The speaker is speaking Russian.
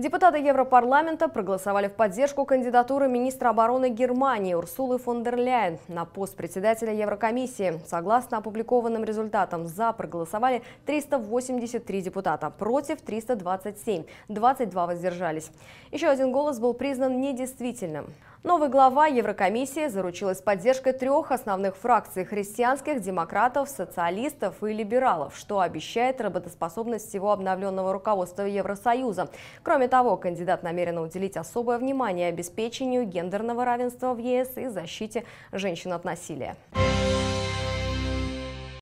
Депутаты Европарламента проголосовали в поддержку кандидатуры министра обороны Германии Урсулы фон дер Ляйен на пост председателя Еврокомиссии. Согласно опубликованным результатам, за проголосовали 383 депутата, против 327, 22 воздержались. Еще один голос был признан недействительным. Новый глава Еврокомиссии заручилась поддержкой трех основных фракций – христианских, демократов, социалистов и либералов, что обещает работоспособность всего обновленного руководства Евросоюза. Кроме того, кандидат намерен уделить особое внимание обеспечению гендерного равенства в ЕС и защите женщин от насилия.